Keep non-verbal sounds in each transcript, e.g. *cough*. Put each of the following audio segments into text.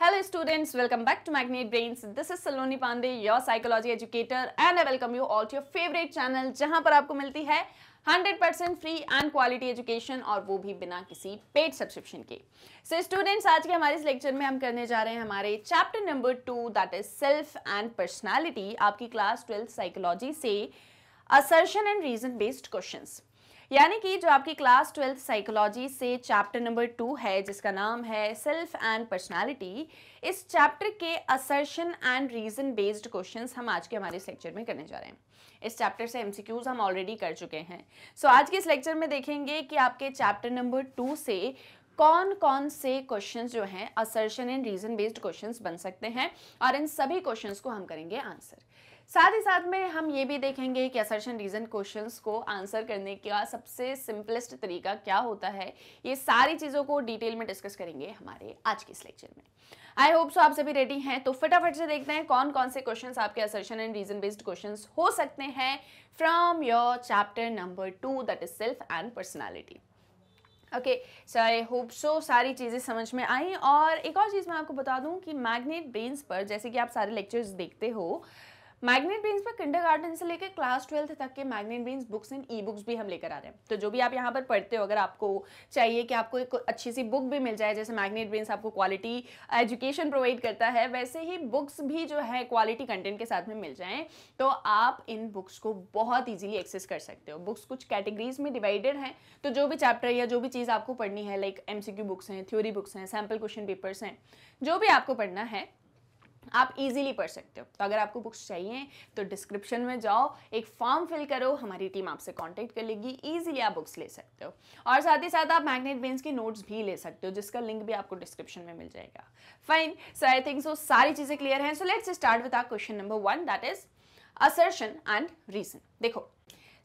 Hello students, welcome back to Magnate Brains. This is Saloni Pandey, your psychology educator and I welcome you all to your favorite channel जहां पर आपको मिलती है 100% free and quality education और वो भी बिना किसी पेड सब्सक्रिप्शन के सो so, स्टूडेंट्स आज के हमारे इस लेक्चर में हम करने जा रहे हैं हमारे chapter number two that is self and personality आपकी क्लास ट्वेल्थ साइकोलॉजी से assertion and reason based question यानी कि जो आपकी क्लास ट्वेल्थ साइकोलॉजी से चैप्टर नंबर टू है जिसका नाम है सेल्फ एंड पर्सनालिटी इस चैप्टर के assertion and reason based questions हम आज के हमारे इस लेक्चर में करने जा रहे हैं इस चैप्टर से एमसीक्यूज हम ऑलरेडी कर चुके हैं सो so, आज के इस लेक्चर में देखेंगे कि आपके चैप्टर नंबर टू से कौन कौन से क्वेश्चंस जो हैं assertion and reason based questions बन सकते हैं और इन सभी क्वेश्चंस को हम करेंगे आंसर साथ ही साथ में हम ये भी देखेंगे कि असर्शन रीज़न क्वेश्चंस को आंसर करने का सबसे सिंपलेस्ट तरीका क्या होता है ये सारी चीज़ों को डिटेल में डिस्कस करेंगे हमारे आज के इस लेक्चर में आई होप सो आप सभी रेडी हैं तो फटाफट से देखते हैं कौन कौन से क्वेश्चंस आपके assertion and reason based question हो सकते हैं from your chapter number two that is self and personality okay so I hope so सारी चीज़ें समझ में आई और एक और चीज़ मैं आपको बता दूं कि मैग्नेट ब्रेन्स पर जैसे कि आप सारे लेक्चर्स देखते हो मैग्नेट बीन्स पर किंडर से लेकर क्लास ट्वेल्थ तक के magnet brains books and e books भी हम लेकर आ रहे हैं तो जो भी आप यहाँ पर पढ़ते हो अगर आपको चाहिए कि आपको एक अच्छी सी बुक भी मिल जाए जैसे मैग्नेट बीन्स आपको क्वालिटी एजुकेशन प्रोवाइड करता है वैसे ही बुक्स भी जो है क्वालिटी कंटेंट के साथ में मिल जाएँ तो आप इन बुक्स को बहुत ईजिली एक्सेस कर सकते हो बुक्स कुछ कैटेगरीज में डिवाइडेड हैं तो जो भी चैप्टर या जो भी चीज़ आपको पढ़नी है लाइक एम बुक्स हैं थ्योरी बुक्स हैं सैम्पल क्वेश्चन पेपर्स हैं जो भी आपको पढ़ना है आप इजीली पढ़ सकते हो तो अगर आपको बुक्स चाहिए तो डिस्क्रिप्शन में जाओ एक फॉर्म फिल करो हमारी टीम आपसे कांटेक्ट कर लेगी इजीली आप बुक्स ले सकते हो और साथ ही साथ आप मैग्नेट बेन्स के नोट्स भी ले सकते हो जिसका लिंक भी आपको डिस्क्रिप्शन में मिल जाएगा फाइन सो आई थिंक सो सारी चीज़ें क्लियर हैं so let's start with our question number one that is assertion and reason देखो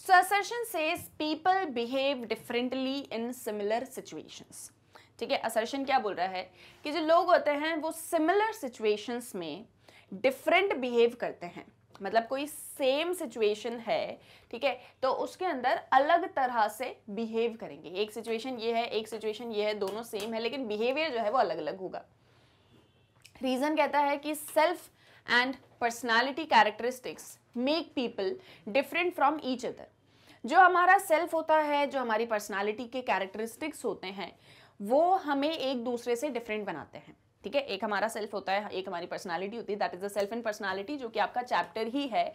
so assertion says people behave differently in similar situations ठीक है असर्शन क्या बोल रहा है कि जो लोग होते हैं वो सिमिलर सिचुएशंस में डिफरेंट बिहेव करते हैं मतलब कोई सेम सिचुएशन है ठीक है तो उसके अंदर अलग तरह से बिहेव करेंगे एक सिचुएशन ये है एक सिचुएशन ये है दोनों सेम है लेकिन बिहेवियर जो है वो अलग अलग होगा रीज़न कहता है कि self and personality characteristics make people different from each other जो हमारा सेल्फ होता है जो हमारी पर्सनालिटी के कैरेक्टरिस्टिक्स होते हैं वो हमें एक दूसरे से डिफरेंट बनाते हैं ठीक है एक हमारा सेल्फ होता है एक हमारी पर्सनालिटी होती है that is the self and personality जो कि आपका चैप्टर ही है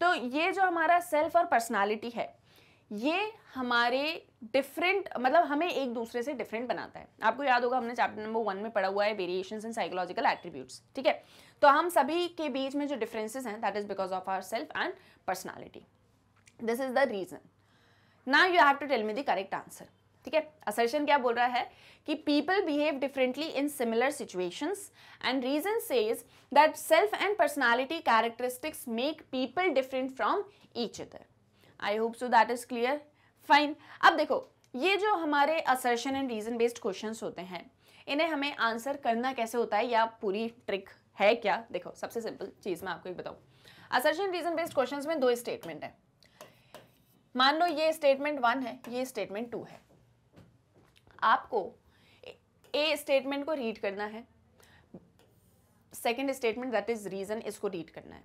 तो ये जो हमारा सेल्फ और पर्सनालिटी है ये हमारे डिफरेंट मतलब हमें एक दूसरे से डिफरेंट बनाता है आपको याद होगा हमने चैप्टर नंबर वन में पढ़ा हुआ है वेरिएशन इन साइकोलॉजिकल एट्रीब्यूट्स ठीक है तो हम सभी के बीच में जो डिफरेंसेस हैं that is because of our self and personality this is the reason now you have to tell me the correct answer ठीक है असर्शन क्या बोल रहा है कि people behave differently in similar situations and reason says that self and personality characteristics make people different from each other I hope so that is clear fine अब देखो ये जो हमारे assertion and reason based question होते हैं इन्हें हमें answer करना कैसे होता है या पूरी ट्रिक है क्या देखो सबसे सिंपल चीज़ मैं आपको एक बताऊं असर्शन रीजन बेस्ड क्वेश्चन में दो स्टेटमेंट है मान लो ये स्टेटमेंट वन है ये स्टेटमेंट टू है आपको ए स्टेटमेंट को रीड करना है second statement that is reason इसको रीड करना है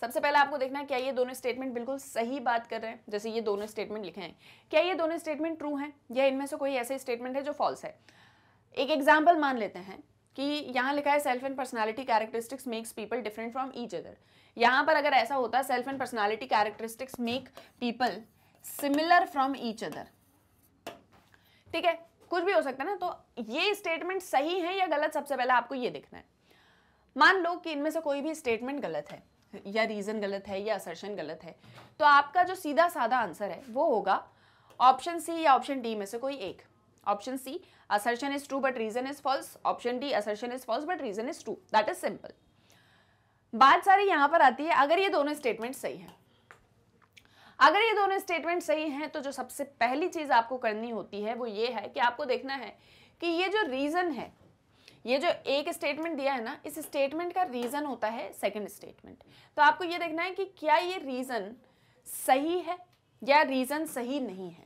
सबसे पहले आपको देखना है क्या ये दोनों स्टेटमेंट बिल्कुल सही बात कर रहे हैं जैसे ये दोनों स्टेटमेंट लिखे हैं क्या ये दोनों स्टेटमेंट ट्रू हैं या इनमें से कोई ऐसे स्टेटमेंट है जो फॉल्स है एक एग्जाम्पल मान लेते हैं कि यहाँ लिखा है self and personality characteristics makes people different from each other यहाँ पर अगर ऐसा होता self and personality characteristics make people similar from each other ठीक है कुछ भी हो सकता है ना तो ये स्टेटमेंट सही है या गलत सबसे पहले आपको ये देखना है मान लो कि इनमें से कोई भी स्टेटमेंट गलत है या रीज़न गलत है या असर्शन गलत है तो आपका जो सीधा साधा आंसर है वो होगा ऑप्शन सी या ऑप्शन डी में से कोई एक option C assertion is true but reason is false option D assertion is false but reason is true that is simple बात सारी यहाँ पर आती है अगर ये दोनों स्टेटमेंट सही है अगर ये दोनों स्टेटमेंट सही हैं तो जो सबसे पहली चीज़ आपको करनी होती है वो ये है कि आपको देखना है कि ये जो रीज़न है ये जो एक स्टेटमेंट दिया है ना इस स्टेटमेंट का रीज़न होता है सेकंड स्टेटमेंट तो आपको ये देखना है कि क्या ये रीज़न सही है या रीज़न सही नहीं है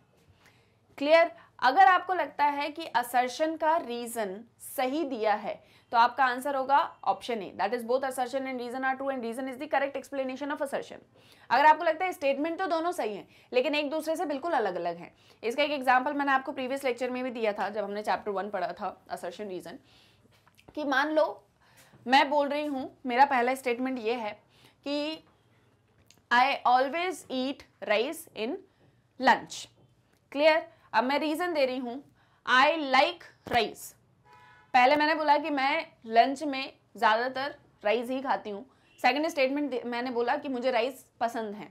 क्लियर अगर आपको लगता है कि असर्शन का रीज़न सही दिया है तो आपका आंसर होगा option A that is both assertion and reason are true and reason is the correct explanation of assertion अगर आपको लगता है स्टेटमेंट तो दोनों सही है लेकिन एक दूसरे से बिल्कुल अलग अलग है इसका एक एग्जाम्पल मैंने आपको प्रीवियस लेक्चर में भी दिया था जब हमने चैप्टर वन पढ़ा था असर्शन रीजन कि मान लो मैं बोल रही हूँ मेरा पहला स्टेटमेंट ये है कि I always eat rice in lunch clear अब मैं रीज़न दे रही हूँ आई लाइक राइस पहले मैंने बोला कि मैं लंच में ज़्यादातर राइस ही खाती हूँ सेकंड स्टेटमेंट मैंने बोला कि मुझे राइस पसंद है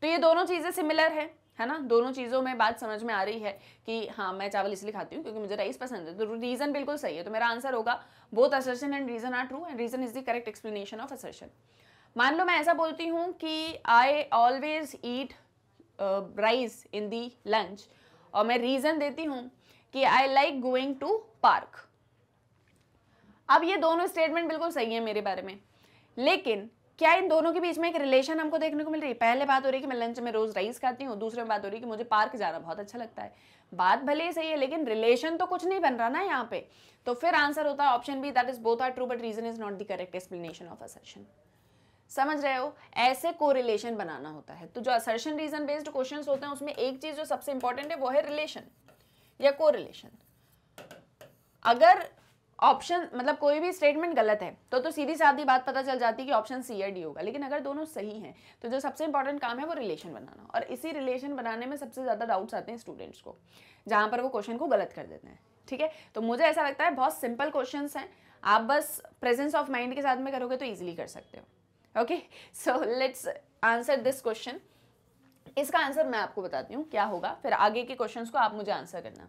तो ये दोनों चीज़ें सिमिलर है है ना दोनों चीज़ों में बात समझ में आ रही है कि हाँ मैं चावल इसलिए खाती हूँ क्योंकि मुझे राइस पसंद है तो रीज़न बिल्कुल सही है तो मेरा आंसर होगा both assertion and reason are true and reason is the correct explanation of assertion मान लो मैं ऐसा बोलती हूँ कि I always eat rice in the lunch और मैं रीज़न देती हूँ कि I like going to park अब ये दोनों स्टेटमेंट बिल्कुल सही है मेरे बारे में लेकिन क्या इन दोनों के बीच में एक रिलेशन हमको देखने को मिल रही है पहले बात हो रही है कि मैं लंच में रोज़ राइस खाती हूँ दूसरे में बात हो रही है कि मुझे पार्क जाना बहुत अच्छा लगता है बात भले ही सही है लेकिन रिलेशन तो कुछ नहीं बन रहा ना यहाँ पे तो फिर आंसर होता है option B that is both are true but reason is not the correct explanation of assertion समझ रहे हो ऐसे को रिलेशन बनाना होता है तो जो असर्शन रीजन बेस्ड क्वेश्चन होते हैं उसमें एक चीज़ जो सबसे इंपॉर्टेंट है वो है रिलेशन या को रिलेशन अगर ऑप्शन मतलब कोई भी स्टेटमेंट गलत है तो तो सीधी साधी बात पता चल जाती है कि ऑप्शन सी या डी होगा लेकिन अगर दोनों सही हैं तो जो सबसे इंपॉर्टेंट काम है वो रिलेशन बनाना और इसी रिलेशन बनाने में सबसे ज़्यादा डाउट्स आते हैं स्टूडेंट्स को जहाँ पर वो क्वेश्चन को गलत कर देते हैं ठीक है तो मुझे ऐसा लगता है बहुत सिंपल क्वेश्चन हैं आप बस प्रेजेंस ऑफ माइंड के साथ में करोगे तो ईजिली कर सकते हो okay so let's answer this question इसका आंसर मैं आपको बताती हूँ क्या होगा फिर आगे के क्वेश्चन को आप मुझे आंसर करना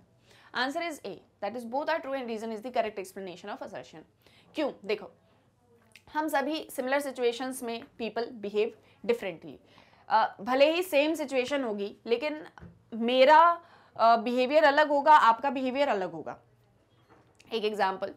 answer is A that is both are true and reason is the correct explanation of assertion क्यों देखो हम सभी सिमिलर सिचुएशंस में पीपल बिहेव डिफरेंटली भले ही सेम सिचुएशन होगी लेकिन मेरा बिहेवियर uh, अलग होगा आपका बिहेवियर अलग होगा एक एग्जाम्पल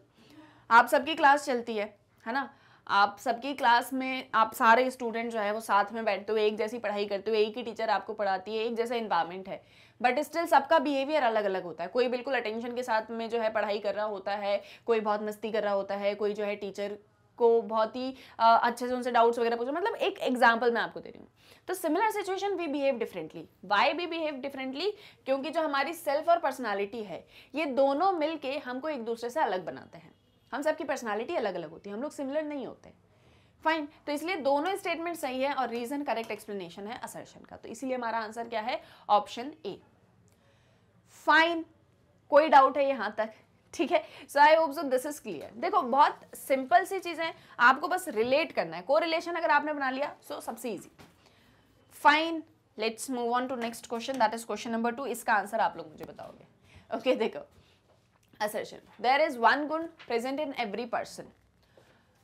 आप सबकी क्लास चलती है है ना आप सबकी क्लास में आप सारे स्टूडेंट जो है वो साथ में बैठते हुए एक जैसी पढ़ाई करते हुए एक ही टीचर आपको पढ़ाती है एक जैसा इन्वायरमेंट है बट स्टिल सबका बिहेवियर अलग अलग होता है कोई बिल्कुल अटेंशन के साथ में जो है पढ़ाई कर रहा होता है कोई बहुत मस्ती कर रहा होता है कोई जो है टीचर को बहुत ही अच्छे से उनसे डाउट्स वगैरह पूछो मतलब एक एग्जाम्पल मैं आपको दे रही हूँ तो similar situation we behave differently why we behave differently क्योंकि जो हमारी सेल्फ और पर्सनैलिटी है ये दोनों मिल के हमको एक दूसरे से अलग बनाते हैं हम सबकी पर्सनालिटी अलग अलग होती है हम लोग सिमिलर नहीं होते फाइन तो इसलिए दोनों स्टेटमेंट सही है और रीजन करेक्ट एक्सप्लेनेशन है असर्शन का तो इसीलिए हमारा आंसर क्या है ऑप्शन ए फाइन कोई डाउट है यहां तक ठीक है so I hope so this is clear देखो बहुत सिंपल सी चीज़ें आपको बस रिलेट करना है को रिलेशन अगर आपने बना लिया सो so सबसे easy fine let's move on to next question that is question number two इसका आंसर आप लोग मुझे बताओगे ओके okay, देखो assertion. There is one gun present in every person.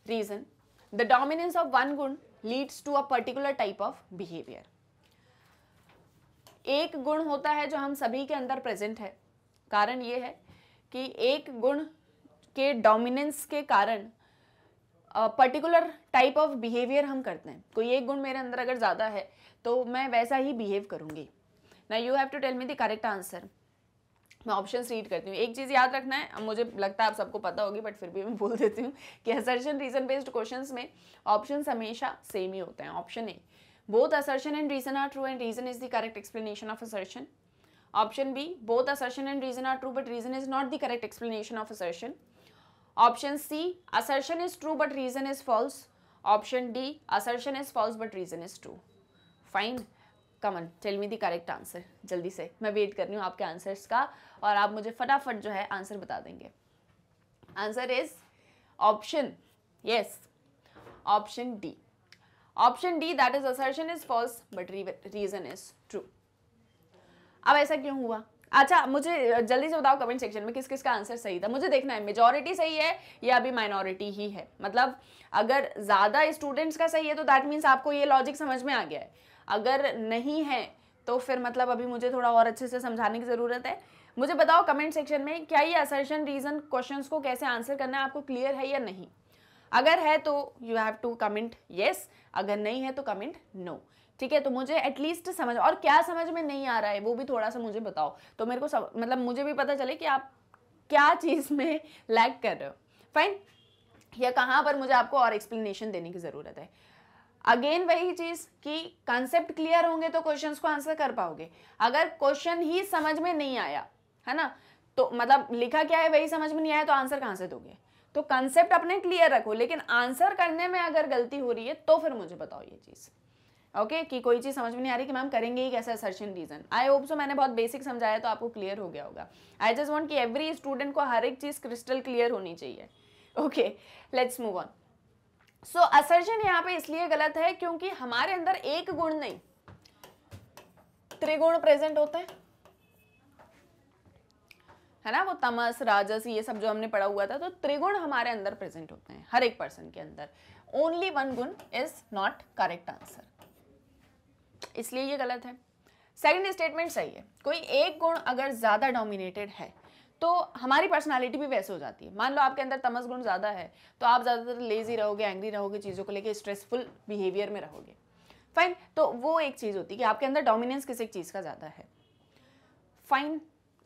Reason. The dominance of one gun leads to a particular type of behavior. एक गुण होता है जो हम सभी के अंदर प्रेजेंट है कारण ये है कि एक गुण के डोमिनेंस के कारण पर्टिकुलर टाइप ऑफ बिहेवियर हम करते हैं कोई एक गुण मेरे अंदर अगर ज़्यादा है तो मैं वैसा ही बिहेव करूँगी ना you have to tell me the correct answer मैं ऑप्शन रीड करती हूँ एक चीज़ याद रखना है मुझे लगता है आप सबको पता होगी बट फिर भी मैं बोल देती हूँ कि असर्शन रीजन बेस्ड क्वेश्चन में ऑप्शन हमेशा सेम ही होते हैं option A both assertion and reason are true and reason is the correct explanation of assertion option B both assertion and reason are true but reason is not the correct explanation of assertion option C assertion is true but reason is false option D assertion is false but reason is true fine come on tell me the correct answer जल्दी से मैं wait कर रही हूँ आपके answers का और आप मुझे फटाफट जो है आंसर बता देंगे answer is option yes option D option D that is assertion is false but reason is true अब ऐसा क्यों हुआ अच्छा मुझे जल्दी से बताओ कमेंट सेक्शन में किस किस का आंसर सही था मुझे देखना है मेजॉरिटी सही है या अभी माइनॉरिटी ही है मतलब अगर ज़्यादा स्टूडेंट्स का सही है तो दैट मीन्स आपको ये लॉजिक समझ में आ गया है अगर नहीं है तो फिर मतलब अभी मुझे थोड़ा और अच्छे से समझाने की ज़रूरत है मुझे बताओ कमेंट सेक्शन में क्या ये असर्शन रीज़न क्वेश्चन को कैसे आंसर करना है आपको क्लियर है या नहीं अगर है तो you have to comment yes अगर नहीं है तो कमेंट नो no. ठीक है तो मुझे एटलीस्ट समझ और क्या समझ में नहीं आ रहा है वो भी थोड़ा सा मुझे बताओ तो मेरे को सब मतलब मुझे भी पता चले कि आप क्या चीज़ में लैग कर रहे हो फाइन या कहाँ पर मुझे आपको और एक्सप्लेनेशन देने की ज़रूरत है अगेन वही चीज कि कंसेप्ट क्लियर होंगे तो क्वेश्चन को आंसर कर पाओगे अगर क्वेश्चन ही समझ में नहीं आया है ना तो मतलब लिखा क्या है वही समझ में नहीं आया तो आंसर कहाँ से दोगे तो कंसेप्ट अपने क्लियर रखो लेकिन आंसर करने में अगर गलती हो रही है तो फिर मुझे बताओ ये चीज़ ओके okay, कि कोई चीज़ समझ में नहीं आ रही कि मैम करेंगे ही कैसा सर्चन रीजन आई होप सो मैंने बहुत बेसिक समझाया तो आपको क्लियर हो गया होगा आई जस्ट वॉन्ट कि एवरी स्टूडेंट को हर एक चीज़ क्रिस्टल क्लियर होनी चाहिए okay let's move on so so, assertion यहां पे इसलिए गलत है क्योंकि हमारे अंदर एक गुण नहीं त्रिगुण प्रेजेंट होते हैं है ना वो तमस राजस ये सब जो हमने पढ़ा हुआ था तो त्रिगुण हमारे अंदर प्रेजेंट होते हैं हर एक पर्सन के अंदर ओनली वन गुण इज नॉट करेक्ट आंसर इसलिए ये गलत है सेकंड स्टेटमेंट सही है कोई एक गुण अगर ज्यादा डोमिनेटेड है तो हमारी पर्सनालिटी भी वैसे हो जाती है मान लो आपके अंदर तमस गुण ज़्यादा है तो आप ज़्यादातर लेजी रहोगे एंग्री रहोगे चीज़ों को लेके स्ट्रेसफुल बिहेवियर में रहोगे फाइन तो वो एक चीज़ होती है कि आपके अंदर डोमिनेंस किस एक चीज़ का ज़्यादा है fine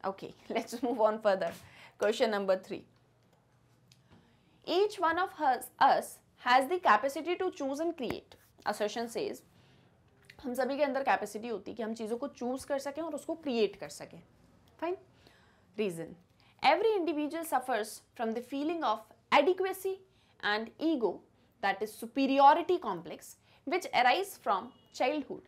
okay let's move on further question number three each one of us has the capacity to choose and create association assertion हम सभी के अंदर कैपेसिटी होती है कि हम चीज़ों को चूज कर सकें और उसको क्रिएट कर सकें fine reason. Every individual suffers from the feeling of adequacy and ego that is superiority complex which arise from childhood.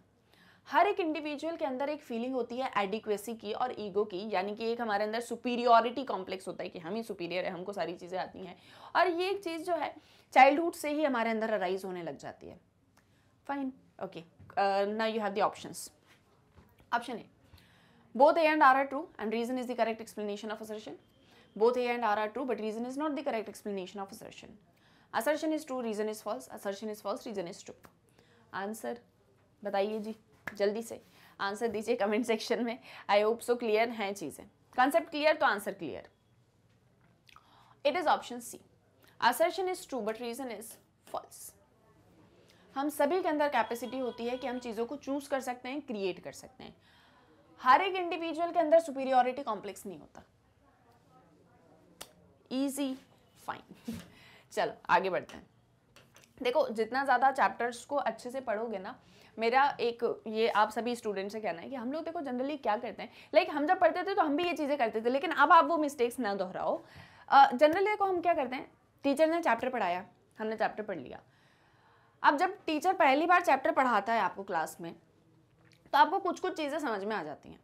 हर एक इंडिविजुअल के अंदर एक फीलिंग होती है एडिक्वेसी की और ईगो की यानी कि एक हमारे अंदर सुपीरियोरिटी कॉम्प्लेक्स होता है कि हम ही सुपीरियर है हमको सारी चीज़ें आती हैं और ये एक चीज़ जो है चाइल्डहुड से ही हमारे अंदर अराइज होने लग जाती है fine okay now you have the options option A Both A and R are true and reason is the correct explanation of assertion. Both A and R are true but reason is not the correct explanation of assertion. Assertion is true, reason is false. Assertion is false, reason is true. Answer बताइए जी जल्दी से answer दीजिए comment section में आई hope so clear हैं चीज़ें concept clear तो answer clear it is option C assertion is true but reason is false हम सभी के अंदर कैपेसिटी होती है कि हम चीज़ों को चूज़ कर सकते हैं क्रिएट कर सकते हैं हर एक इंडिविजुअल के अंदर सुपीरियोरिटी कॉम्प्लेक्स नहीं होता ईजी फाइन *laughs* चलो आगे बढ़ते हैं देखो जितना ज़्यादा चैप्टर्स को अच्छे से पढ़ोगे ना मेरा एक ये आप सभी स्टूडेंट से कहना है कि हम लोग देखो जनरली क्या करते हैं लाइक हम जब पढ़ते थे तो हम भी ये चीज़ें करते थे लेकिन अब आप वो मिस्टेक्स ना दोहराओ जनरली देखो हम क्या करते हैं टीचर ने चैप्टर पढ़ाया हमने चैप्टर पढ़ लिया अब जब टीचर पहली बार चैप्टर पढ़ाता है आपको क्लास में तो आपको कुछ कुछ चीज़ें समझ में आ जाती हैं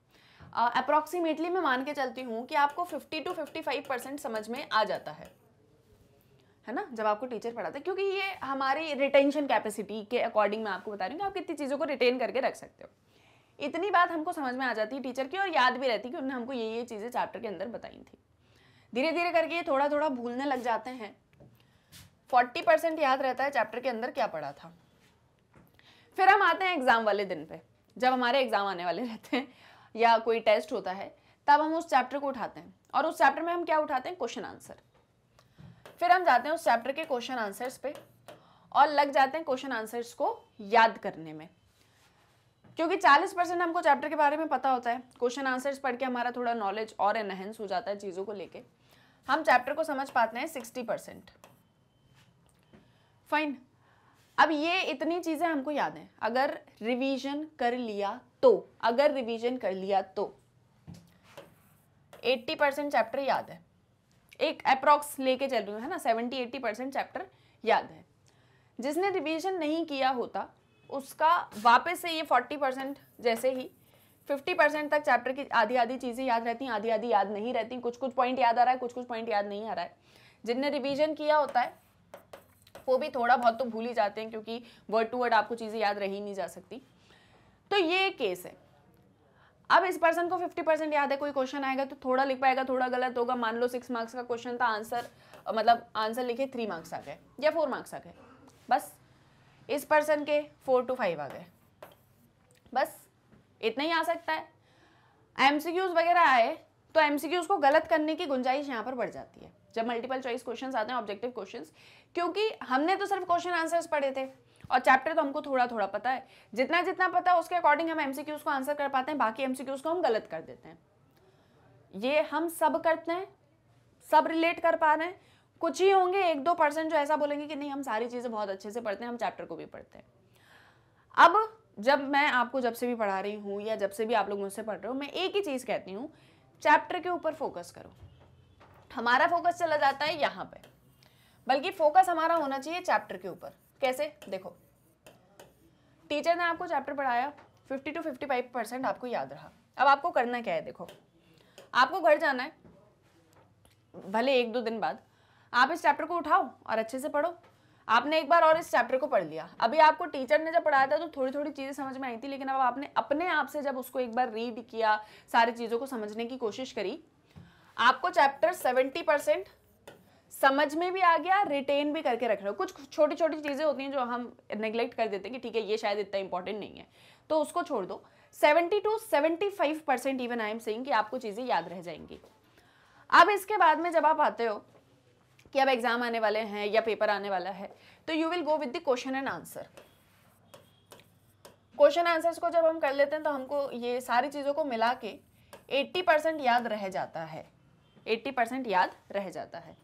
अप्रॉक्सीमेटली uh, मैं मान के चलती हूँ कि आपको 50 टू 55 परसेंट समझ में आ जाता है है ना जब आपको टीचर पढ़ाते हैं क्योंकि ये हमारी रिटेंशन कैपेसिटी के अकॉर्डिंग मैं आपको बता रही हूँ कि आप कितनी चीज़ों को रिटेन करके रख सकते हो इतनी बात हमको समझ में आ जाती है टीचर की और याद भी रहती है कि उन्होंने हमको ये ये चीज़ें चैप्टर के अंदर बताई थी धीरे धीरे करके ये थोड़ा थोड़ा भूलने लग जाते हैं फोर्टी परसेंट याद रहता है चैप्टर के अंदर क्या पढ़ा था फिर हम आते हैं एग्ज़ाम वाले दिन पे जब हमारे एग्ज़ाम आने वाले रहते हैं या कोई टेस्ट होता है तब हम उस चैप्टर को उठाते हैं और उस चैप्टर में हम क्या उठाते हैं क्वेश्चन आंसर फिर हम जाते हैं उस चैप्टर के क्वेश्चन आंसर्स पे और लग जाते हैं क्वेश्चन आंसर्स को याद करने में क्योंकि 40 परसेंट हमको चैप्टर के बारे में पता होता है क्वेश्चन आंसर्स पढ़ के हमारा थोड़ा नॉलेज और एनहेंस हो जाता है चीज़ों को लेके हम चैप्टर को समझ पाते हैं 60 परसेंट फाइन अब ये इतनी चीज़ें हमको याद हैं अगर रिवीजन कर लिया तो अगर रिवीजन कर लिया तो 80 परसेंट चैप्टर याद है एक अप्रॉक्स लेके चल रही हूँ है ना 70 80 परसेंट चैप्टर याद है जिसने रिवीजन नहीं किया होता उसका वापस से ये 40 परसेंट जैसे ही 50 परसेंट तक चैप्टर की आधी आधी चीज़ें याद रहती हैं आधी आधी याद नहीं रहती कुछ कुछ पॉइंट याद आ रहा है कुछ कुछ पॉइंट याद नहीं आ रहा है जिनने रिविजन किया होता है वो भी थोड़ा बहुत तो भूल ही जाते हैं क्योंकि वर्ड टू वर्ड आपको चीज़ें याद रही नहीं जा सकती तो ये केस है अब इस पर्सन को 50 परसेंट याद है कोई क्वेश्चन आएगा तो थोड़ा लिख पाएगा थोड़ा गलत होगा मान लो सिक्स मार्क्स का क्वेश्चन था आंसर मतलब आंसर लिखे थ्री मार्क्स आ गए या फोर मार्क्स आ गए बस इस पर्सन के फोर टू फाइव आ गए बस इतना ही आ सकता है एमसीक्यूज वगैरह आए तो एमसीक्यूज को गलत करने की गुंजाइश यहाँ पर बढ़ जाती है जब मल्टीपल चॉइस क्वेश्चन आते हैं ऑब्जेक्टिव क्वेश्चन क्योंकि हमने तो सिर्फ क्वेश्चन आंसर्स पढ़े थे और चैप्टर तो हमको थोड़ा थोड़ा पता है जितना जितना पता है उसके अकॉर्डिंग हम एमसीक्यूज को आंसर कर पाते हैं बाकी एमसीक्यूज को हम गलत कर देते हैं ये हम सब करते हैं सब रिलेट कर पा रहे हैं कुछ ही होंगे एक दो परसेंट जो ऐसा बोलेंगे कि नहीं हम सारी चीज़ें बहुत अच्छे से पढ़ते हैं हम चैप्टर को भी पढ़ते हैं अब जब मैं आपको जब से भी पढ़ा रही हूँ या जब से भी आप लोग मुझसे पढ़ रहे हो मैं एक ही चीज़ कहती हूँ चैप्टर के ऊपर फोकस करो हमारा फोकस चला जाता है यहाँ पे बल्कि फोकस हमारा होना चाहिए चैप्टर के ऊपर कैसे देखो टीचर ने आपको चैप्टर पढ़ाया 50 टू 55 परसेंट आपको याद रहा अब आपको करना क्या है देखो आपको घर जाना है भले एक दो दिन बाद आप इस चैप्टर को उठाओ और अच्छे से पढ़ो आपने एक बार और इस चैप्टर को पढ़ लिया अभी आपको टीचर ने जब पढ़ाया था तो थोड़ी थोड़ी चीज़ें समझ में आई थी लेकिन अब आपने अपने आप से जब उसको एक बार रीड किया सारी चीज़ों को समझने की कोशिश करी आपको चैप्टर सेवेंटी परसेंट समझ में भी आ गया रिटेन भी करके रख रहे हो कुछ छोटी छोटी चीज़ें होती हैं जो हम नेग्लेक्ट कर देते हैं कि ठीक है ये शायद इतना इंपॉर्टेंट नहीं है तो उसको छोड़ दो seventy two seventy five percent even I am saying कि आपको चीज़ें याद रह जाएंगी अब इसके बाद में जब आप आते हो कि अब एग्ज़ाम आने वाले हैं या पेपर आने वाला है तो you will go with the question and answer question answers को जब हम कर लेते हैं तो हमको ये सारी चीज़ों को मिला के एट्टी परसेंट याद रह जाता है एट्टी परसेंट याद रह जाता है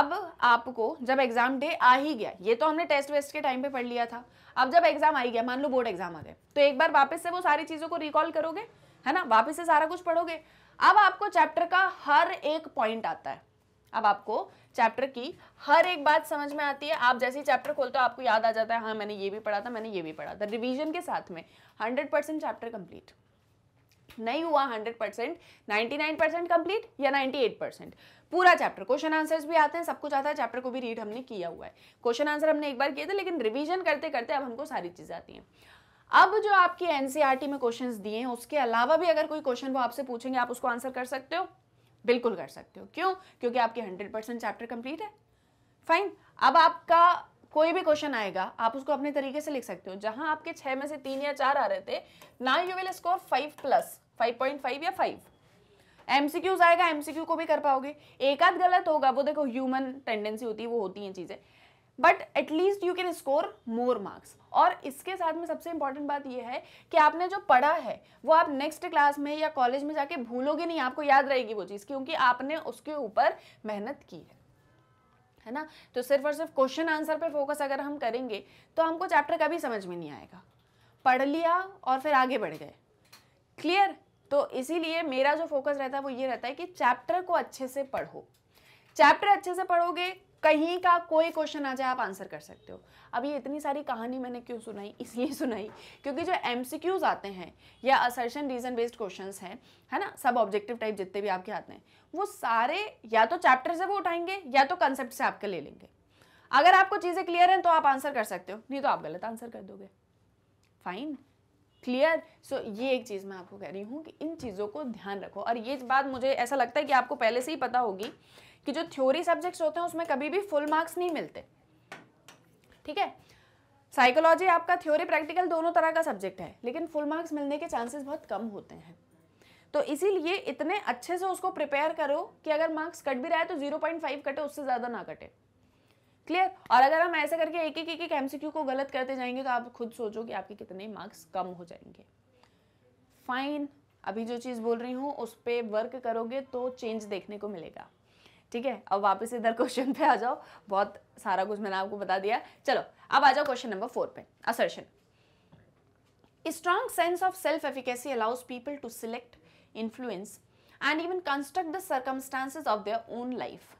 अब आपको जब एग्ज़ाम डे आ ही गया ये तो हमने टेस्ट वेस्ट के टाइम पे पढ़ लिया था अब जब एग्ज़ाम आई गया मान लो बोर्ड एग्ज़ाम आ गए तो एक बार वापस से वो सारी चीज़ों को रिकॉल करोगे है ना वापस से सारा कुछ पढ़ोगे अब आपको चैप्टर का हर एक पॉइंट आता है अब आपको चैप्टर की हर एक बात समझ में आती है आप जैसे ही चैप्टर खोलते हो आपको याद आ जाता है हाँ मैंने ये भी पढ़ा था मैंने ये भी पढ़ा था रिवीजन के साथ में हंड्रेड चैप्टर कंप्लीट नहीं हुआ 100 परसेंट नाइन्टी परसेंट कंप्लीट या 98 परसेंट पूरा चैप्टर क्वेश्चन आंसर्स भी आते हैं सब कुछ आता है चैप्टर को भी रीड हमने किया हुआ है क्वेश्चन आंसर हमने एक बार किए थे लेकिन रिविजन करते करते अब हमको सारी चीज़ें आती हैं अब जो आपके एनसीईआरटी e में क्वेश्चन दिए हैं उसके अलावा भी अगर कोई क्वेश्चन वो आपसे पूछेंगे आप उसको आंसर कर सकते हो बिल्कुल कर सकते हो क्यों क्योंकि आपके हंड्रेड परसेंट चैप्टर कंप्लीट है फाइन अब आपका कोई भी क्वेश्चन आएगा आप उसको अपने तरीके से लिख सकते हो जहां आपके छह में से तीन या चार आ रहे थे ना you will score five plus 5.5 या 5 एमसीक्यूज आएगा एमसीक्यू को भी कर पाओगे एक आध गलत होगा वो देखो ह्यूमन टेंडेंसी होती है वो होती हैं चीज़ें but at least you can score more marks और इसके साथ में सबसे इंपॉर्टेंट बात यह है कि आपने जो पढ़ा है वो आप नेक्स्ट क्लास में या कॉलेज में जाके भूलोगे नहीं आपको याद रहेगी वो चीज़ क्योंकि आपने उसके ऊपर मेहनत की है है ना तो सिर्फ और सिर्फ क्वेश्चन आंसर पे फोकस अगर हम करेंगे तो हमको चैप्टर कभी समझ में नहीं आएगा पढ़ लिया और फिर आगे बढ़ गए क्लियर तो इसीलिए मेरा जो फोकस रहता है वो ये रहता है कि चैप्टर को अच्छे से पढ़ो चैप्टर अच्छे से पढ़ोगे कहीं का कोई क्वेश्चन आ जाए आप आंसर कर सकते हो अभी इतनी सारी कहानी मैंने क्यों सुनाई *laughs* इसलिए सुनाई क्योंकि जो एम आते हैं या असर्शन रीजन बेस्ड क्वेश्चन हैं है ना सब ऑब्जेक्टिव टाइप जितने भी आपके आते हैं वो सारे या तो चैप्टर से वो उठाएंगे या तो कंसेप्ट से आपके ले लेंगे अगर आपको चीज़ें क्लियर हैं तो आप आंसर कर सकते हो नहीं तो आप गलत आंसर कर दोगे फाइन क्लियर सो so, ये एक चीज़ मैं आपको कह रही हूँ कि इन चीज़ों को ध्यान रखो और ये बात मुझे ऐसा लगता है कि आपको पहले से ही पता होगी कि जो थ्योरी सब्जेक्ट्स होते हैं उसमें कभी भी फुल मार्क्स नहीं मिलते ठीक है साइकोलॉजी आपका थ्योरी प्रैक्टिकल दोनों तरह का सब्जेक्ट है लेकिन फुल मार्क्स मिलने के चांसेस बहुत कम होते हैं तो इसीलिए इतने अच्छे से उसको प्रिपेयर करो कि अगर मार्क्स कट भी रहा है तो जीरो पॉइंट फाइव कटे उससे ज़्यादा ना कटे क्लियर और अगर हम ऐसे करके एक एक एक एक एमसीक्यू को गलत करते जाएंगे तो आप खुद सोचो कि आपके कितने मार्क्स कम हो जाएंगे फाइन अभी जो चीज़ बोल रही हूँ उस पर वर्क करोगे तो चेंज देखने को मिलेगा ठीक है अब वापस इधर क्वेश्चन पे आ जाओ बहुत सारा कुछ मैंने आपको बता दिया चलो अब आ जाओ क्वेश्चन नंबर फोर पे assertion strong sense of self efficacy allows people to select influence and even construct the circumstances of their own life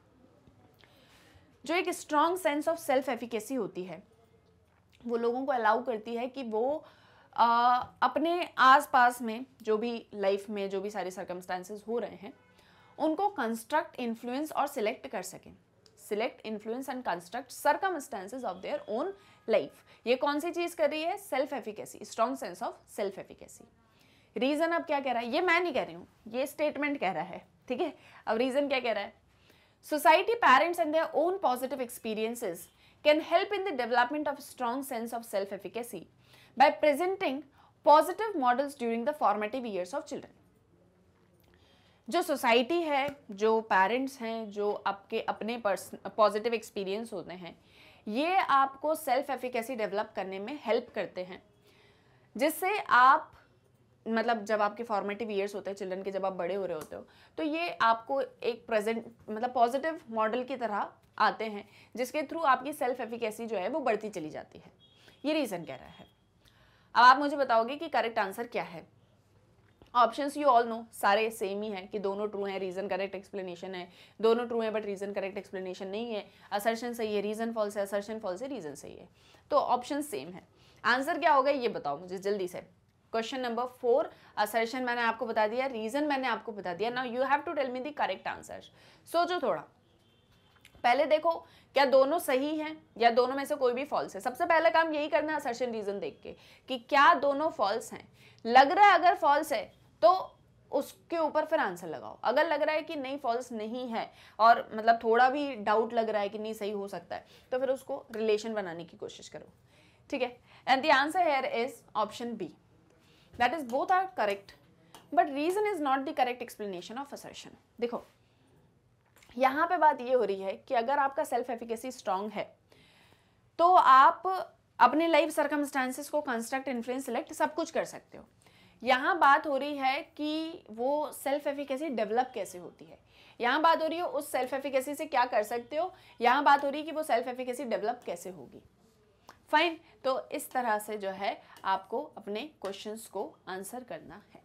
जो एक strong sense of self efficacy होती है वो लोगों को अलाउ करती है कि वो आ, अपने आसपास में जो भी लाइफ में जो भी सारे सर्कमस्टांसेस हो रहे हैं उनको कंस्ट्रक्ट इन्फ्लुएंस और सिलेक्ट कर सकें select influence and construct circumstances of their own life ये कौन सी चीज़ कर रही है self efficacy strong sense of self efficacy reason अब क्या कह रहा है ये मैं नहीं कह रही हूँ ये स्टेटमेंट कह रहा है ठीक है अब रीज़न क्या कह रहा है Society, parents and their own positive experiences can help in the development of a strong sense of self-efficacy by presenting positive models during the formative years of children जो सोसाइटी है जो पेरेंट्स हैं जो आपके अपने पॉजिटिव एक्सपीरियंस होते हैं ये आपको सेल्फ एफिकेसी डेवलप करने में हेल्प करते हैं जिससे आप मतलब जब आपके फॉर्मेटिव ईयर्स होते हैं चिल्ड्रन के जब आप बड़े हो रहे होते हो तो ये आपको एक प्रेजेंट मतलब पॉजिटिव मॉडल की तरह आते हैं जिसके थ्रू आपकी सेल्फ एफिकेसी जो है वो बढ़ती चली जाती है ये रीज़न कह रहा है अब आप मुझे बताओगे कि करेक्ट आंसर क्या है ऑप्शंस यू ऑल नो सारे सेम ही हैं कि दोनों ट्रू हैं रीज़न करेक्ट एक्सप्लेनेशन है दोनों ट्रू हैं बट रीज़न करेक्ट एक्सप्लेनेशन नहीं है असर्शन सही है रीज़न फॉल्स है असर्शन फॉल्स है रीज़न सही है तो ऑप्शन सेम है आंसर क्या होगा ये बताओ मुझे जल्दी से क्वेश्चन नंबर फोर असर्शन मैंने आपको बता दिया रीजन मैंने आपको बता दिया now you have to tell me the correct answer सोचो थोड़ा पहले देखो क्या दोनों सही हैं या दोनों में से कोई भी फॉल्स है सबसे पहला काम यही करना है असर्शन रीजन देख के कि क्या दोनों फॉल्स हैं लग रहा है अगर फॉल्स है तो उसके ऊपर फिर आंसर लगाओ अगर लग रहा है कि नहीं फॉल्स नहीं है और मतलब थोड़ा भी डाउट लग रहा है कि नहीं सही हो सकता है तो फिर उसको रिलेशन बनाने की कोशिश करो ठीक है and the answer here is option B that is both are correct but reason is not the correct explanation of assertion देखो यहाँ पे बात ये हो रही है कि अगर आपका सेल्फ एफिकेसी स्ट्रांग है तो आप अपने लाइफ सर्कमस्टांसिस को कंस्ट्रक्ट इन्फ्लुएंस सिलेक्ट सब कुछ कर सकते हो यहाँ बात हो रही है कि वो सेल्फ एफिकेसी डेवलप कैसे होती है यहाँ बात हो रही है उस सेल्फ एफिकेसी से क्या कर सकते हो यहाँ बात हो रही है कि वो सेल्फ एफिकेसी डेवलप कैसे होगी फाइन तो इस तरह से जो है आपको अपने क्वेश्चंस को आंसर करना है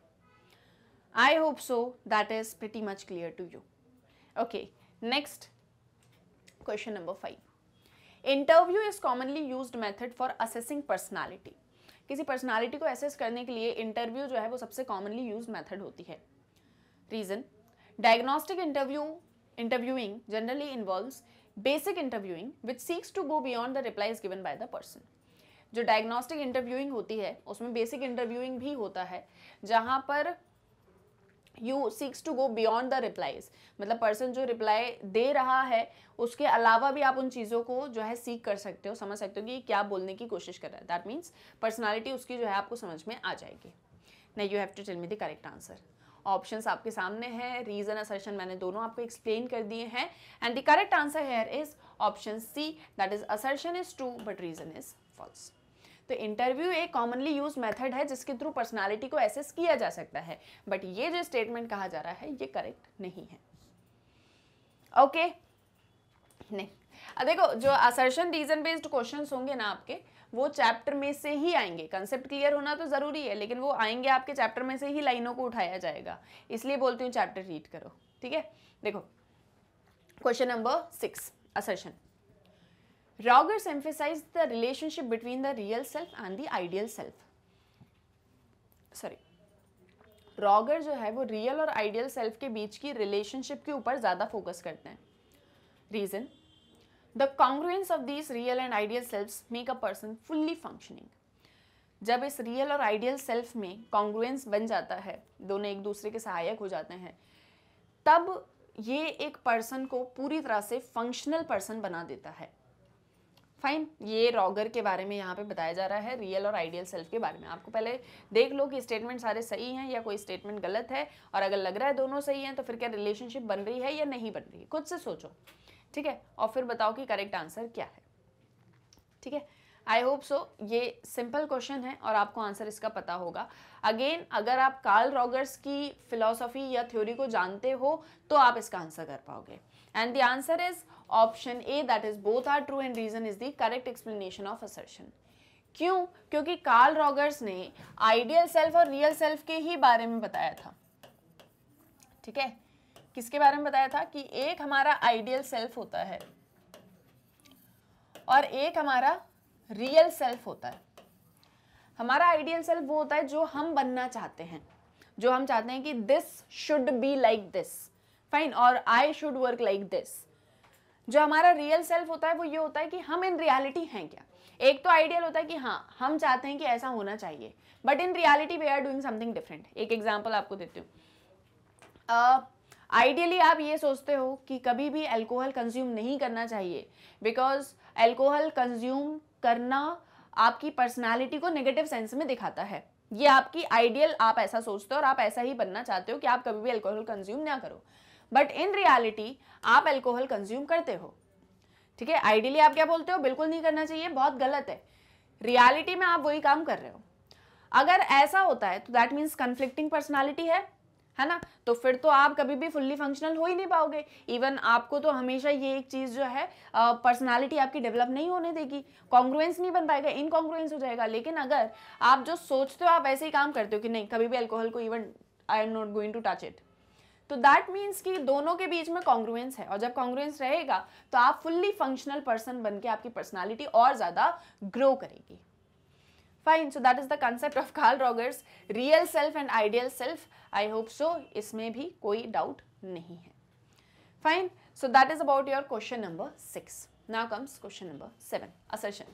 I hope so that is pretty much clear to you okay next question number five interview is commonly use method for assessing personality किसी पर्सनैलिटी को असेस करने के लिए इंटरव्यू जो है वो सबसे कॉमनली यूज मेथड होती है reason diagnostic interview interviewing generally involve basic interviewing which seeks to go beyond the replies given by the person जो डायग्नोस्टिक इंटरव्यूइंग होती है उसमें बेसिक इंटरव्यूइंग भी होता है जहाँ पर you seeks to go beyond the replies मतलब पर्सन जो रिप्लाई दे रहा है उसके अलावा भी आप उन चीज़ों को जो है सीख कर सकते हो समझ सकते हो कि क्या बोलने की कोशिश कर रहा है दैट मीन्स पर्सनैलिटी उसकी जो है आपको समझ में आ जाएगी ना you have to tell me the correct answer option आपके सामने हैं रीजन असर्शन मैंने दोनों आपको एक्सप्लेन कर दिए हैं and the correct answer here is option C that is assertion is true but reason is false तो इंटरव्यू एक कॉमनली यूज मेथड है जिसके थ्रू पर्सनालिटी को एसेस किया जा सकता है बट ये जो स्टेटमेंट कहा जा रहा है ये करेक्ट नहीं है ओके okay. नहीं देखो जो असर्शन रीजन बेस्ड क्वेश्चंस होंगे ना आपके वो चैप्टर में से ही आएंगे कंसेप्ट क्लियर होना तो ज़रूरी है लेकिन वो आएंगे आपके चैप्टर में से ही लाइनों को उठाया जाएगा इसलिए बोलती हूँ चैप्टर रीड करो ठीक है देखो question number six assertion Rogers emphasize the relationship between the real self and the ideal self sorry Roger जो है वो रियल और आइडियल सेल्फ के बीच की रिलेशनशिप के ऊपर ज़्यादा फोकस करते हैं reason the congruence of these real and ideal self make a person fully functioning जब इस रियल और आइडियल सेल्फ में congruence बन जाता है दोनों एक दूसरे के सहायक हो जाते हैं तब ये एक पर्सन को पूरी तरह से फंक्शनल पर्सन बना देता है फाइन ये रॉगर के बारे में यहाँ पे बताया जा रहा है रियल और आइडियल सेल्फ के बारे में आपको पहले देख लो कि स्टेटमेंट सारे सही हैं या कोई स्टेटमेंट गलत है और अगर लग रहा है दोनों सही हैं तो फिर क्या रिलेशनशिप बन रही है या नहीं बन रही है खुद से सोचो ठीक है और फिर बताओ कि करेक्ट आंसर क्या है ठीक है आई होप सो ये सिंपल क्वेश्चन है और आपको आंसर इसका पता होगा अगेन अगर आप कार्ल रॉगर्स की फिलोसॉफी या थ्योरी को जानते हो तो आप इसका आंसर कर पाओगे and the answer is option A that is both are true and reason is the correct explanation of assertion क्यों क्योंकि कार्ल रॉगर्स ने आइडियल सेल्फ और रियल सेल्फ के ही बारे में बताया था ठीक है किसके बारे में बताया था कि एक हमारा आइडियल सेल्फ होता है और एक हमारा रियल सेल्फ होता है हमारा आइडियल सेल्फ वो होता है जो हम बनना चाहते हैं जो हम चाहते हैं कि this should be like this fine और I should work like this जो हमारा रियल सेल्फ होता है वो ये होता है कि हम इन रियलिटी हैं क्या एक तो आइडियल होता है कि हाँ हम चाहते हैं कि ऐसा होना चाहिए but in reality we are doing something different एक एग्जाम्पल आपको देती हूँ आइडियली आप ये सोचते हो कि कभी भी अल्कोहल कंज्यूम नहीं करना चाहिए बिकॉज अल्कोहल कंज्यूम करना आपकी पर्सनालिटी को नेगेटिव सेंस में दिखाता है ये आपकी आइडियल आप ऐसा सोचते हो और आप ऐसा ही बनना चाहते हो कि आप कभी भी अल्कोहल कंज्यूम ना करो बट इन रियलिटी आप अल्कोहल कंज्यूम करते हो ठीक है आइडियली आप क्या बोलते हो बिल्कुल नहीं करना चाहिए बहुत गलत है रियलिटी में आप वही काम कर रहे हो अगर ऐसा होता है तो दैट मीन्स कन्फ्लिक्टिंग पर्सनैलिटी है है ना तो फिर तो आप कभी भी फुल्ली फंक्शनल हो ही नहीं पाओगे इवन आपको तो हमेशा ये एक चीज़ जो है पर्सनालिटी आपकी डेवलप नहीं होने देगी कॉन्ग्रुएंस नहीं बन पाएगा इनकॉन्ग्रुएंस हो जाएगा लेकिन अगर आप जो सोचते हो आप ऐसे ही काम करते हो कि नहीं कभी भी अल्कोहल को even I am not going to touch it तो दैट मीन्स कि दोनों के बीच में कॉन्ग्रुएंस है और जब कॉन्ग्रुएंस रहेगा तो आप फुल्ली फंक्शनल पर्सन बन के आपकी पर्सनैलिटी और ज़्यादा ग्रो करेगी fine so that is the concept of Carl Rogers real self and ideal self I hope so इसमें भी कोई डाउट नहीं है fine so that is about your question number six now comes question number seven assertion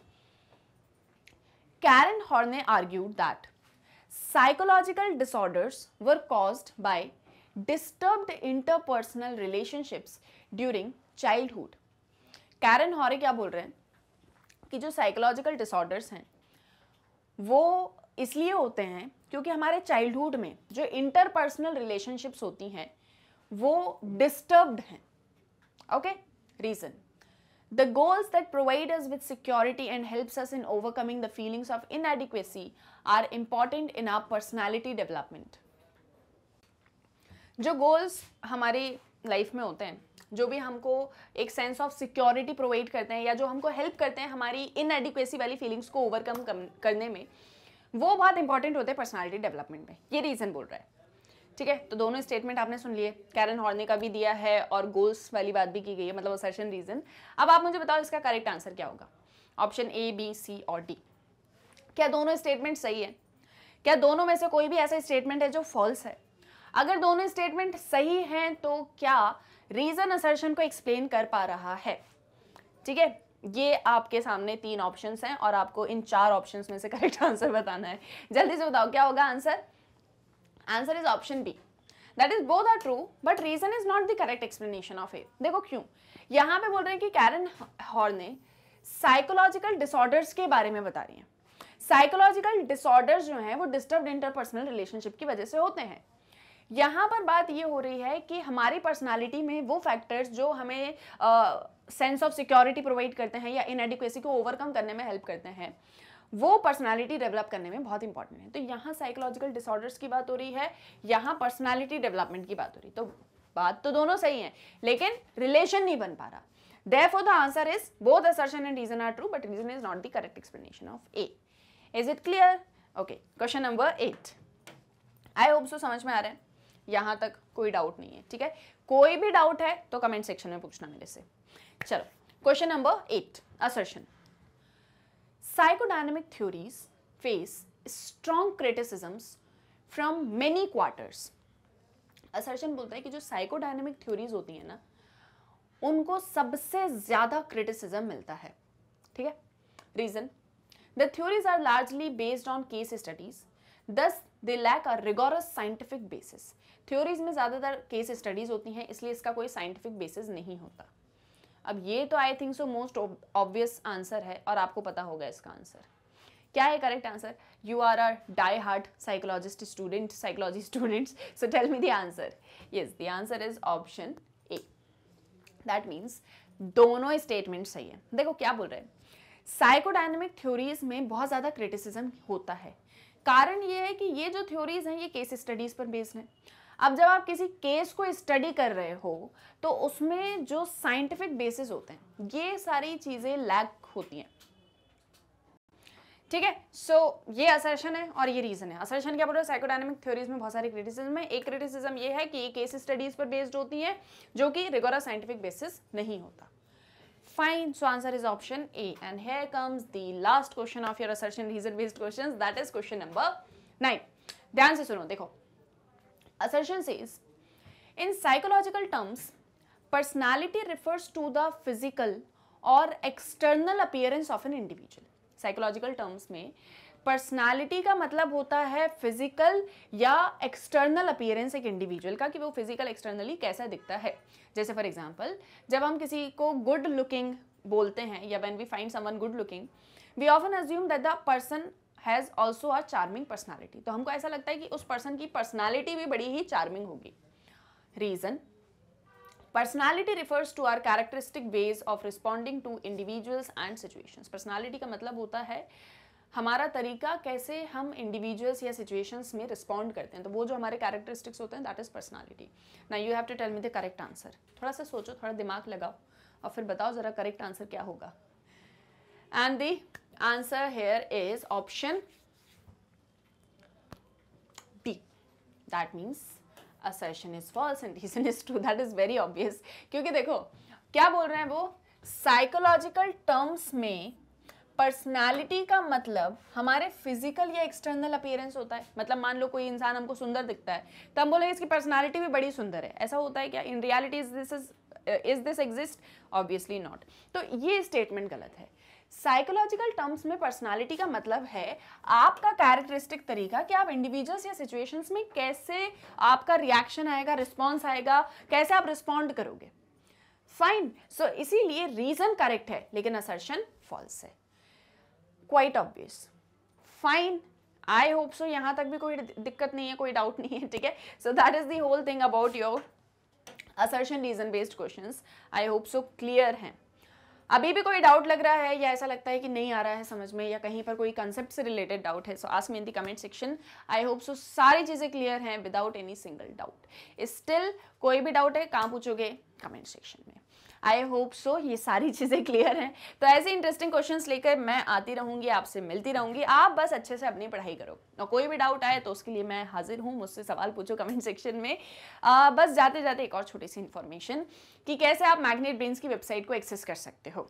Karen Horney ने argued that psychological disorders were caused by disturbed interpersonal relationships during childhood Karen Horney क्या बोल रहे हैं कि जो psychological disorders हैं वो इसलिए होते हैं क्योंकि हमारे चाइल्डहुड में जो इंटरपर्सनल रिलेशनशिप्स होती हैं वो डिस्टर्ब्ड हैं okay reason the goals that provide us with security and helps us in overcoming the feelings of in inadequacy are important in our personality development जो गोल्स हमारी लाइफ में होते हैं जो भी हमको एक सेंस ऑफ सिक्योरिटी प्रोवाइड करते हैं या जो हमको हेल्प करते हैं हमारी इन एडिक्वेसी वाली फीलिंग्स को ओवरकम करने में वो बहुत इंपॉर्टेंट होते हैं पर्सनैलिटी डेवलपमेंट में ये रीज़न बोल रहा है ठीक है तो दोनों स्टेटमेंट आपने सुन लिए कैरन हॉर्ने का भी दिया है और गोल्स वाली बात भी की गई है मतलब असर्शन रीज़न अब आप मुझे बताओ इसका करेक्ट आंसर क्या होगा ऑप्शन ए बी सी और डी क्या दोनों स्टेटमेंट सही है क्या दोनों में से कोई भी ऐसा स्टेटमेंट है जो फॉल्स है अगर दोनों स्टेटमेंट सही हैं तो क्या रीजन असर्शन को एक्सप्लेन कर पा रहा है ठीक है ये आपके सामने तीन ऑप्शंस हैं और आपको इन चार ऑप्शंस में से करेक्ट आंसर बताना है जल्दी से बताओ क्या होगा answer answer is option B that is both are true but reason is not the correct explanation of it देखो क्यों यहां पे बोल रहे हैं कि कैरन हॉर ने साइकोलॉजिकल डिसऑर्डर्स के बारे में बता रही है साइकोलॉजिकल डिसऑर्डर्स जो हैं वो डिस्टर्ब इंटरपर्सनल रिलेशनशिप की वजह से होते हैं यहाँ पर बात ये हो रही है कि हमारी पर्सनालिटी में वो फैक्टर्स जो हमें सेंस ऑफ सिक्योरिटी प्रोवाइड करते हैं या इनएडिक्वेसी को ओवरकम करने में हेल्प करते हैं वो पर्सनालिटी डेवलप करने में बहुत इंपॉर्टेंट है तो यहाँ साइकोलॉजिकल डिसऑर्डर्स की बात हो रही है यहाँ पर्सनालिटी डेवलपमेंट की बात हो रही तो बात तो दोनों सही है लेकिन रिलेशन नहीं बन पा रहा therefore the answer is both assertion and reason are true but reason is not the correct explanation of a is it clear okay question number 8 i hope so समझ में आ रहे हैं यहां तक कोई डाउट नहीं है ठीक है कोई भी डाउट है तो कमेंट सेक्शन में पूछना मेरे से चलो question number eight assertion psychodynamic theories face strong criticisms from many quarters assertion बोलता है कि जो साइकोडायनेमिक थ्योरीज होती है ना उनको सबसे ज़्यादा क्रिटिसिज्म मिलता है ठीक है reason the theories are largely based on case studies thus they lack a rigorous scientific basis theories में ज़्यादातर केस स्टडीज होती हैं इसलिए इसका कोई साइंटिफिक बेसिस नहीं होता अब ये तो I think so most obvious answer है और आपको पता होगा इसका आंसर क्या है correct answer you are are die hard psychologist student psychology students so tell me the answer yes the answer is option A that means दोनों statement सही है देखो क्या बोल रहे हैं साइकोडायनेमिक थ्योरीज में बहुत ज़्यादा क्रिटिसिज्म होता है कारण ये है कि ये जो थ्योरीज हैं ये केस स्टडीज़ पर बेस्ड हैं अब जब आप किसी केस को स्टडी कर रहे हो तो उसमें जो साइंटिफिक बेसिस होते हैं ये सारी चीज़ें लैक होती हैं ठीक है सो so, ये असर्शन है और ये रीज़न है असर्शन क्या बोल रहे हो साइकोडायनेमिक थ्योरीज में बहुत सारे क्रिटिसिज्म है एक क्रिटिसिज्म ये है कि ये केस स्टडीज़ पर बेस्ड होती हैं जो कि रेगुलर साइंटिफिक बेसिस नहीं होता Fine, so answer is option A. And here comes the last question of your assertion reason based questions. That is question number nine. ध्यान से सुनो देखो assertion says in psychological terms personality refers to the physical or external appearance of an individual psychological terms में personality का मतलब होता है physical या एक्सटर्नल अपियरेंस एक इंडिविजुअल का कि वो फिजिकल एक्सटर्नली कैसा दिखता है जैसे फॉर एग्जाम्पल जब हम किसी को गुड लुकिंग बोलते हैं या when we find someone good looking we often assume that the person has also a charming personality तो हमको ऐसा लगता है कि उस पर्सन की पर्सनैलिटी भी बड़ी ही चार्मिंग होगी reason personality refers to our characteristic ways of responding to individuals and situations personality का मतलब होता है हमारा तरीका कैसे हम इंडिविजुअल्स या सिचुएशंस में रिस्पॉन्ड करते हैं तो वो जो हमारे कैरेक्टरिस्टिक्स होते हैं दैट इज़ पर्सनैलिटी ना you have to tell me the correct answer थोड़ा सा सोचो थोड़ा दिमाग लगाओ और फिर बताओ ज़रा करेक्ट आंसर क्या होगा and the answer here is option B that means assertion is false and reason is true *laughs* that is very obvious क्योंकि देखो क्या बोल रहे हैं वो साइकोलॉजिकल टर्म्स में पर्सनालिटी का मतलब हमारे फिजिकल या एक्सटर्नल अपीयरेंस होता है मतलब मान लो कोई इंसान हमको सुंदर दिखता है तो हम बोलेंगे इसकी पर्सनालिटी भी बड़ी सुंदर है ऐसा होता है क्या in reality is this is is this exist obviously not तो ये स्टेटमेंट गलत है साइकोलॉजिकल टर्म्स में पर्सनालिटी का मतलब है आपका कैरेक्टरिस्टिक तरीका कि आप इंडिविजुअल्स या सिचुएशंस में कैसे आपका रिएक्शन आएगा रिस्पॉन्स आएगा कैसे आप रिस्पॉन्ड करोगे फाइन सो so, इसीलिए रीजन करेक्ट है लेकिन असर्शन फॉल्स है quite obvious fine I hope so यहाँ तक भी कोई दिक्कत नहीं है कोई डाउट नहीं है ठीक है so that is the whole thing about your assertion reason based question I hope so clear हैं अभी भी कोई डाउट लग रहा है या ऐसा लगता है कि नहीं आ रहा है समझ में या कहीं पर कोई कंसेप्ट से रिलेटेड डाउट है so ask me in the comment section I hope so सारी चीज़ें क्लियर हैं without any single doubt still कोई भी डाउट है कहाँ पूछोगे कमेंट सेक्शन में आई होप सो ये सारी *laughs* चीज़ें क्लियर हैं तो ऐसे इंटरेस्टिंग क्वेश्चंस लेकर मैं आती रहूँगी आपसे मिलती रहूँगी आप बस अच्छे से अपनी पढ़ाई करो और कोई भी डाउट आए तो उसके लिए मैं हाजिर हूँ मुझसे सवाल पूछो कमेंट सेक्शन में आ, बस जाते जाते एक और छोटी सी इन्फॉर्मेशन कि कैसे आप मैग्नेट ब्रेन्स की वेबसाइट को एक्सेस कर सकते हो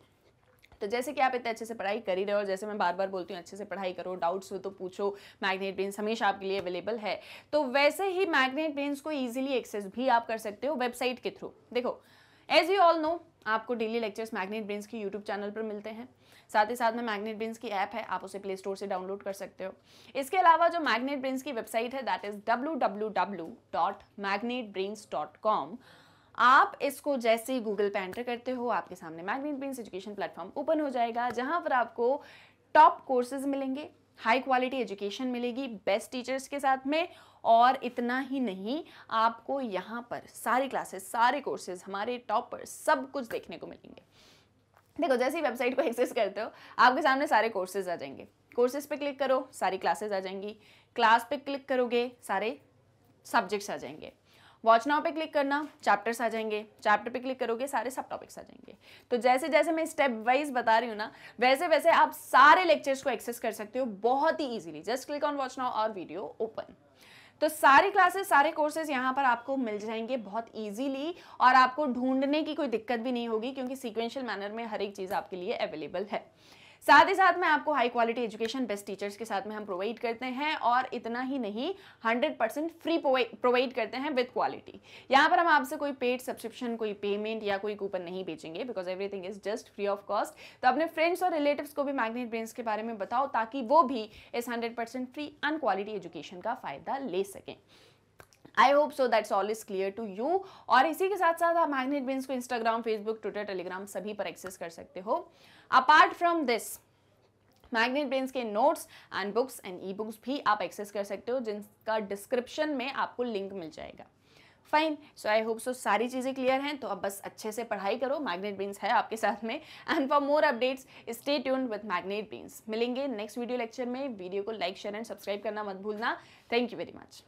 तो जैसे कि आप इतने अच्छे से पढ़ाई कर ही रहे हो जैसे मैं बार बार बोलती हूँ अच्छे से पढ़ाई करो डाउट्स हो तो पूछो मैग्नेट ब्रेन्स हमेशा आपके लिए अवेलेबल है तो वैसे ही मैग्नेट ब्रेन्स को ईजिली एक्सेस भी आप कर सकते हो वेबसाइट के थ्रू देखो एज यू ऑल नो आपको डेली लेक्चर्स मैग्नेट ब्रेन्स की यूट्यूब चैनल पर मिलते हैं साथ ही साथ में मैग्नेट ब्रेन्स की ऐप है आप उसे प्ले स्टोर से डाउनलोड कर सकते हो इसके अलावा जो मैग्नेट ब्रेन्स की वेबसाइट है that is W W W dot Magnet Brains dot com आप इसको जैसे ही गूगल पे एंटर करते हो आपके सामने Magnet Brains education platform open हो जाएगा जहाँ पर आपको टॉप कोर्सेज मिलेंगे हाई क्वालिटी एजुकेशन मिलेगी बेस्ट टीचर्स के साथ में और इतना ही नहीं आपको यहाँ पर सारी क्लासेस सारे कोर्सेज हमारे टॉपर सब कुछ देखने को मिलेंगे देखो जैसे ही वेबसाइट को एक्सेस करते हो आपके सामने सारे कोर्सेज आ जाएंगे कोर्सेज पे क्लिक करो सारी क्लासेज आ जाएंगी क्लास पे क्लिक करोगे सारे सब्जेक्ट्स आ जाएंगे वॉच नाउ पे क्लिक करना चैप्टर्स आ जाएंगे चैप्टर पे क्लिक करोगे सारे सब टॉपिक्स आ जाएंगे तो जैसे जैसे मैं स्टेप वाइज बता रही हूँ ना वैसे वैसे आप सारे लेक्चर्स को एक्सेस कर सकते हो बहुत ही easily just click on watch now और वीडियो ओपन तो सारी क्लासेस सारे कोर्सेज यहाँ पर आपको मिल जाएंगे बहुत ईजीली और आपको ढूंढने की कोई दिक्कत भी नहीं होगी क्योंकि सिक्वेंशियल मैनर में हर एक चीज़ आपके लिए अवेलेबल है साथ ही साथ में आपको high quality education best teachers के साथ में हम प्रोवाइड करते हैं और इतना ही नहीं 100% फ्री प्रोवाइड करते हैं विद क्वालिटी यहाँ पर हम आपसे कोई पेड सब्सक्रिप्शन कोई पेमेंट या कोई कूपन नहीं बेचेंगे because everything is just free of cost तो अपने फ्रेंड्स और रिलेटिव को भी मैग्नेट ब्रेन के बारे में बताओ ताकि वो भी इस हंड्रेड फ्री अनक्वालिटी एजुकेशन का फ़ायदा ले सकें I hope so that's all is clear to you और इसी के साथ साथ आप मैग्नेट बेन्स को इंस्टाग्राम फेसबुक ट्विटर टेलीग्राम सभी पर एक्सेस कर सकते हो apart from this Magnet Brains के notes and books and e books भी आप एक्सेस कर सकते हो जिनका डिस्क्रिप्शन में आपको लिंक मिल जाएगा fine so I hope so सारी चीज़ें क्लियर हैं तो अब बस अच्छे से पढ़ाई करो मैग्नेट बीन्स है आपके साथ में and for more updates stay tuned with Magnet Brains मिलेंगे नेक्स्ट वीडियो लेक्चर में वीडियो को लाइक शेयर एंड सब्सक्राइब करना मत भूलना थैंक यू वेरी मच